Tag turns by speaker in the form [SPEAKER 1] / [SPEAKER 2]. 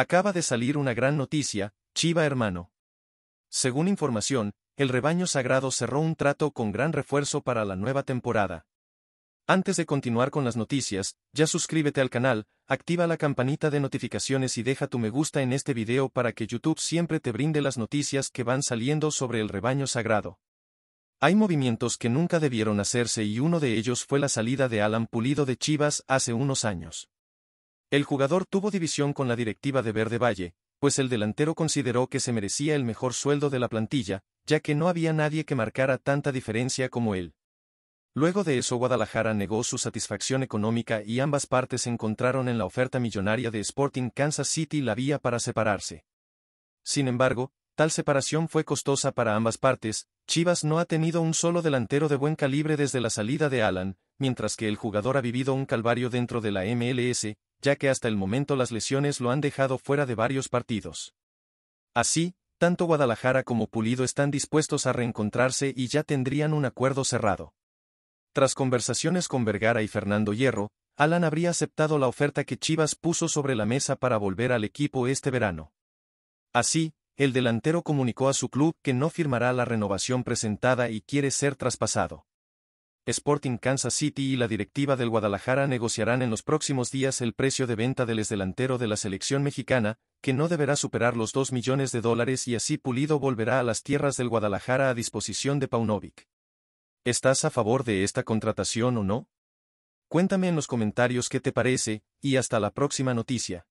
[SPEAKER 1] Acaba de salir una gran noticia, Chiva hermano. Según información, el rebaño sagrado cerró un trato con gran refuerzo para la nueva temporada. Antes de continuar con las noticias, ya suscríbete al canal, activa la campanita de notificaciones y deja tu me gusta en este video para que YouTube siempre te brinde las noticias que van saliendo sobre el rebaño sagrado. Hay movimientos que nunca debieron hacerse y uno de ellos fue la salida de Alan Pulido de Chivas hace unos años. El jugador tuvo división con la directiva de Verde Valle, pues el delantero consideró que se merecía el mejor sueldo de la plantilla, ya que no había nadie que marcara tanta diferencia como él. Luego de eso Guadalajara negó su satisfacción económica y ambas partes encontraron en la oferta millonaria de Sporting Kansas City la vía para separarse. Sin embargo, Tal separación fue costosa para ambas partes, Chivas no ha tenido un solo delantero de buen calibre desde la salida de Alan, mientras que el jugador ha vivido un calvario dentro de la MLS, ya que hasta el momento las lesiones lo han dejado fuera de varios partidos. Así, tanto Guadalajara como Pulido están dispuestos a reencontrarse y ya tendrían un acuerdo cerrado. Tras conversaciones con Vergara y Fernando Hierro, Alan habría aceptado la oferta que Chivas puso sobre la mesa para volver al equipo este verano. Así, el delantero comunicó a su club que no firmará la renovación presentada y quiere ser traspasado. Sporting Kansas City y la directiva del Guadalajara negociarán en los próximos días el precio de venta del exdelantero de la selección mexicana, que no deberá superar los 2 millones de dólares y así Pulido volverá a las tierras del Guadalajara a disposición de Paunovic. ¿Estás a favor de esta contratación o no? Cuéntame en los comentarios qué te parece, y hasta la próxima noticia.